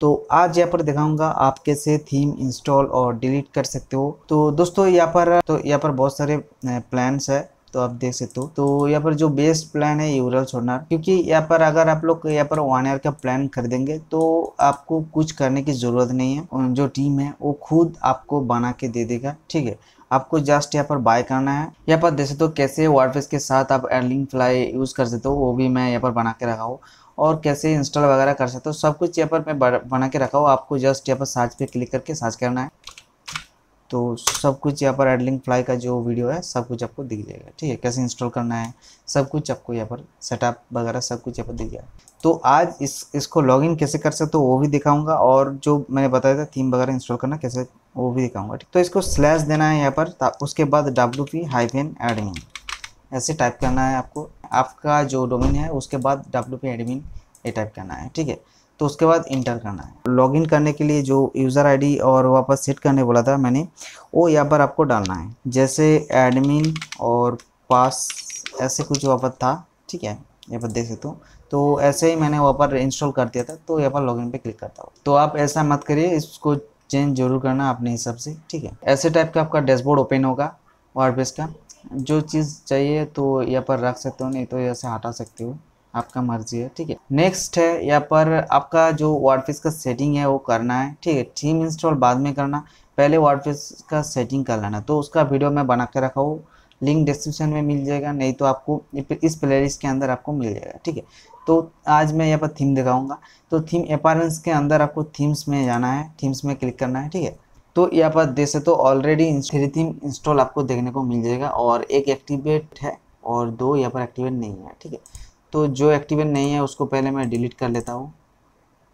तो आज यहाँ पर दिखाऊंगा आप कैसे थीम इंस्टॉल और डिलीट कर सकते हो तो दोस्तों यहाँ पर तो यहाँ पर बहुत सारे प्लान्स है तो आप देख सकते हो तो यहाँ पर जो बेस्ट प्लान है यूरल सोनार क्योंकि यहाँ पर अगर आप लोग यहाँ पर वन ईयर का प्लान खरीदेंगे तो आपको कुछ करने की ज़रूरत नहीं है जो टीम है वो खुद आपको बना के दे देगा ठीक है आपको जस्ट यहाँ पर बाय करना है यहाँ पर देख सकते हो कैसे वर्डप्रेस के साथ आप एडलिंग फ्लाई यूज़ कर सकते हो वो भी मैं यहाँ पर बना के रखा हूँ और कैसे इंस्टॉल वगैरह कर सकते हो सब कुछ यहाँ पर मैं बना के रखा हूँ आपको जस्ट यहाँ पर सर्च पे क्लिक करके सर्च करना है तो सब कुछ यहाँ पर एडलिंग फ्लाई का जो वीडियो है सब कुछ आपको दिख जाएगा ठीक है कैसे इंस्टॉल करना है सब कुछ आपको यहाँ पर सेटअप वगैरह सब कुछ यहाँ पर दिख जाएगा तो आज इस इसको लॉगिन कैसे कर सकते हो वो भी दिखाऊंगा और जो मैंने बताया था थीम वगैरह इंस्टॉल करना कैसे वो भी दिखाऊंगा ठीक तो इसको स्लैश देना है यहाँ पर उसके बाद डब्ल्यू पी हाइफेन एडमिन ऐसे टाइप करना है आपको आपका जो डोमिन है उसके बाद डब्ल्यू पी एडमिन ये टाइप करना है ठीक है तो उसके बाद इंटर करना है लॉगिन करने के लिए जो यूज़र आईडी और वापस सेट करने बोला था मैंने वो यहाँ पर आपको डालना है जैसे एडमिन और पास ऐसे कुछ वापस था ठीक है यहाँ पर देख सकते हो तो ऐसे ही मैंने वहाँ पर इंस्टॉल कर दिया था तो यहाँ पर लॉगिन पे क्लिक करता हूँ तो आप ऐसा मत करिए इसको चेंज जरूर करना अपने हिसाब से ठीक है ऐसे टाइप का आपका डैशबोर्ड ओपन होगा वार्डप्रेस का जो चीज़ चाहिए तो यहाँ पर रख सकते हो नहीं तो यहाँ से हटा सकते हो आपका मर्जी है ठीक है नेक्स्ट है यहाँ पर आपका जो फेस का सेटिंग है वो करना है ठीक है थीम इंस्टॉल बाद में करना पहले वर्डप्रेस का सेटिंग कर लेना तो उसका वीडियो मैं बना के रखा हूँ लिंक डिस्क्रिप्शन में मिल जाएगा नहीं तो आपको इस प्ले के अंदर आपको मिल जाएगा ठीक है तो आज मैं यहाँ पर थीम दिखाऊंगा तो थीम अपारेंस के अंदर आपको थीम्स में जाना है थीम्स में क्लिक करना है ठीक है तो यहाँ पर देख सकते हो ऑलरेडी थ्री थीम इंस्टॉल आपको देखने को मिल जाएगा और एक एक्टिवेट है और दो यहाँ पर एक्टिवेट नहीं है ठीक है तो जो एक्टिवेट नहीं है उसको पहले मैं डिलीट कर लेता हूँ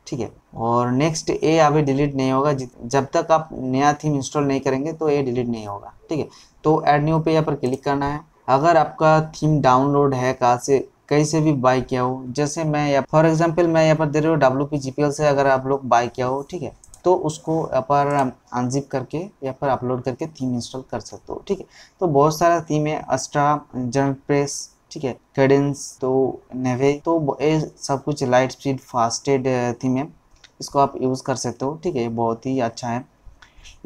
ठीक है और नेक्स्ट ए अभी डिलीट नहीं होगा जब तक आप नया थीम इंस्टॉल नहीं करेंगे तो ए डिलीट नहीं होगा ठीक है तो एड न्यू पे यहाँ पर क्लिक करना है अगर आपका थीम डाउनलोड है कहाँ से कहीं से भी बाई किया हो जैसे मैं या फॉर एग्जांपल मैं यहाँ पर दे रहा हूँ W P G P L से अगर आप लोग बाई किया हो ठीक है तो उसको यहाँ पर अनजिप करके या पर अपलोड करके थीम इंस्टॉल कर सकते हो ठीक है तो बहुत सारा थीम है अस्ट्रा जनप्रेस प्रेस ठीक है कैडेंस तो नेवे तो ये सब कुछ लाइट स्पीड फास्टेड थीम है इसको आप यूज़ कर सकते हो ठीक है बहुत ही अच्छा है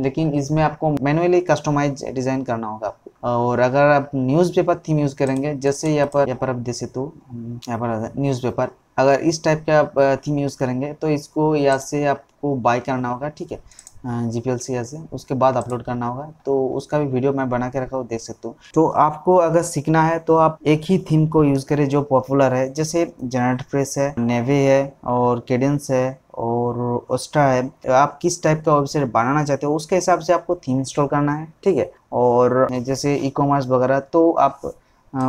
लेकिन इसमें आपको मैनुअली कस्टमाइज डिज़ाइन करना होगा आपको और अगर आप न्यूज़पेपर थीम यूज़ करेंगे जैसे यहाँ पर यहाँ पर आप देख सकते हो यहाँ पर न्यूज़पेपर अगर इस टाइप का आप थीम uh, यूज़ करेंगे तो इसको यहाँ से आपको बाय करना होगा ठीक है जी ऐसे उसके बाद अपलोड करना होगा तो उसका भी वीडियो मैं बना के रखा हूँ देख सकते हो तो आपको अगर सीखना है तो आप एक ही थीम को यूज़ करें जो पॉपुलर है जैसे जनरेट प्रेस है नेवे है और केडेंस है और ओस्टा है तो आप किस टाइप का वेबसाइट बनाना चाहते हो उसके हिसाब से आपको थीम इंस्टॉल करना है ठीक है और जैसे ई कॉमर्स वगैरह तो आप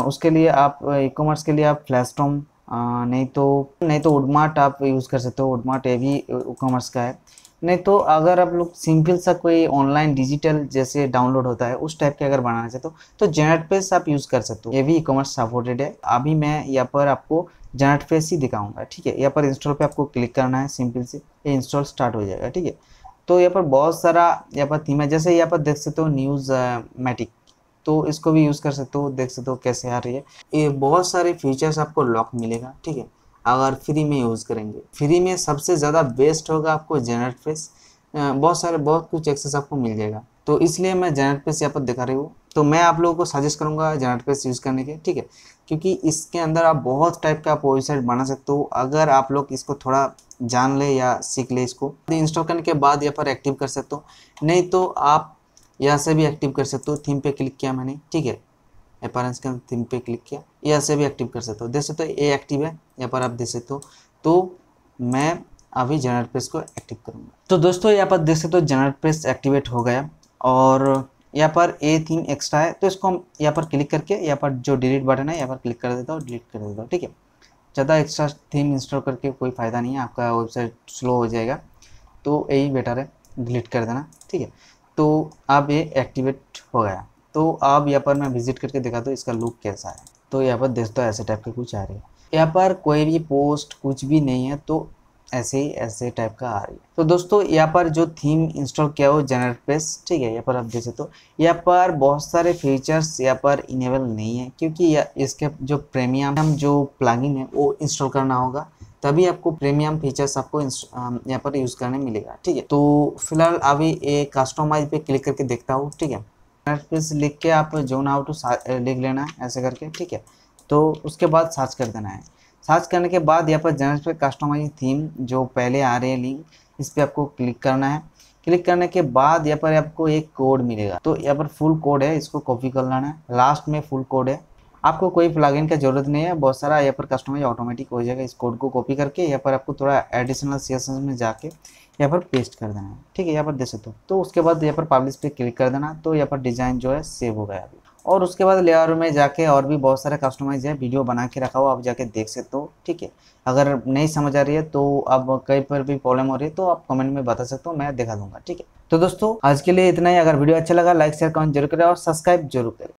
उसके लिए आप ई कॉमर्स के लिए आप फ्लैशटॉम नहीं तो नहीं तो उडमार्ट आप यूज़ कर सकते हो उडमार्ट ये भी ई कॉमर्स का है नहीं तो अगर आप लोग सिंपल सा कोई ऑनलाइन डिजिटल जैसे डाउनलोड होता है उस टाइप के अगर बनाना चाहते हो तो जेनेट तो पेस आप यूज़ कर सकते हो ये भी ई कॉमर्स सपोर्टेड है अभी मैं यहाँ पर आपको जेनेट पेस ही दिखाऊंगा ठीक है यहाँ पर इंस्टॉल पे आपको क्लिक करना है सिंपल से ये इंस्टॉल स्टार्ट हो जाएगा ठीक है तो यहाँ पर बहुत सारा यहाँ पर थीम है जैसे यहाँ पर देख सकते हो न्यूज़ मैटिक तो इसको भी यूज़ कर सकते हो देख सकते हो कैसे आ रही है ये बहुत सारे फीचर्स आपको लॉक मिलेगा ठीक है अगर फ्री में यूज़ करेंगे फ्री में सबसे ज़्यादा बेस्ट होगा आपको जेनरेट फेस बहुत सारे बहुत कुछ एक्सेस आपको मिल जाएगा तो इसलिए मैं जेनरेट फेस यहाँ पर दिखा रही हूँ तो मैं आप लोगों को सजेस्ट करूँगा जेनरेट फेस यूज़ करने के ठीक है क्योंकि इसके अंदर आप बहुत टाइप का आप वेबसाइट बना सकते हो अगर आप लोग इसको थोड़ा जान ले या सीख ले इसको तो इंस्टॉल करने के बाद यहाँ पर एक्टिव कर सकते हो नहीं तो आप यहाँ से भी एक्टिव कर सकते हो थीम पे क्लिक किया मैंने ठीक है अपारेंस के थीम पे क्लिक किया यहाँ से भी एक्टिव कर सकते हो देख सकते हो ए एक्टिव है यहाँ पर आप देख सकते हो तो मैं अभी जनरल प्रेस को एक्टिव करूँगा तो दोस्तों यहाँ पर देख सकते हो जनरल प्रेस एक्टिवेट हो गया और यहाँ पर ए थीम एक्स्ट्रा है तो इसको हम यहाँ पर क्लिक करके यहाँ पर जो डिलीट बटन है यहाँ पर क्लिक कर देता हूँ डिलीट कर देता हूँ ठीक है ज़्यादा एक्स्ट्रा थीम इंस्टॉल करके कोई फ़ायदा नहीं है आपका वेबसाइट स्लो हो जाएगा तो यही बेटर है डिलीट कर देना ठीक है तो अब ये एक्टिवेट हो गया तो अब यहाँ पर मैं विजिट करके दिखा दूँ इसका लुक कैसा है तो यहाँ पर दोस्तों ऐसे टाइप के कुछ आ रहे हैं यहाँ पर कोई भी पोस्ट कुछ भी नहीं है तो ऐसे ही ऐसे टाइप का आ रही है तो दोस्तों यहाँ पर जो थीम इंस्टॉल किया हो जनरल पेस ठीक है यहाँ पर आप देखे तो यहाँ पर बहुत सारे फीचर्स यहाँ पर इनेबल नहीं है क्योंकि इसके जो प्रीमियम जो प्लगइन है वो इंस्टॉल करना होगा तभी आपको प्रीमियम फीचर्स आपको यहाँ पर यूज़ करने मिलेगा ठीक है तो फिलहाल अभी एक कस्टमाइज पे क्लिक करके देखता हूँ ठीक है पेज लिख के आप जोन हाउ टू लिख लेना है ऐसे करके ठीक है तो उसके बाद सर्च कर देना है सर्च करने के बाद यहाँ पर जनरल पे कस्टमाइज थीम जो पहले आ रही है लिंक इस पर आपको क्लिक करना है क्लिक करने के बाद यहाँ पर आपको एक कोड मिलेगा तो यहाँ पर फुल कोड है इसको कॉपी कर लेना है लास्ट में फुल कोड है आपको कोई प्लगइन का जरूरत नहीं है बहुत सारा यहाँ पर कस्टमाइज ऑटोमेटिक हो जाएगा इस कोड को कॉपी करके यहाँ पर आपको थोड़ा एडिशनल सी में जाके यहाँ पर पेस्ट कर देना है ठीक है यहाँ पर दे सकते हो तो उसके बाद यहाँ पर पब्लिश पे क्लिक कर देना तो यहाँ पर डिज़ाइन जो है सेव हो गया अभी और उसके बाद लेयर में जाके और भी बहुत सारे कस्टमाइज है वीडियो बना के रखा हो आप जाके देख सकते हो ठीक है अगर नहीं समझ आ रही है तो अब कहीं पर भी प्रॉब्लम हो रही है तो आप कमेंट में बता सकते हो मैं दिखा दूंगा ठीक है तो दोस्तों आज के लिए इतना ही अगर वीडियो अच्छा लगा लाइक शेयर कमेंट जरूर करें और सब्सक्राइब जरूर करें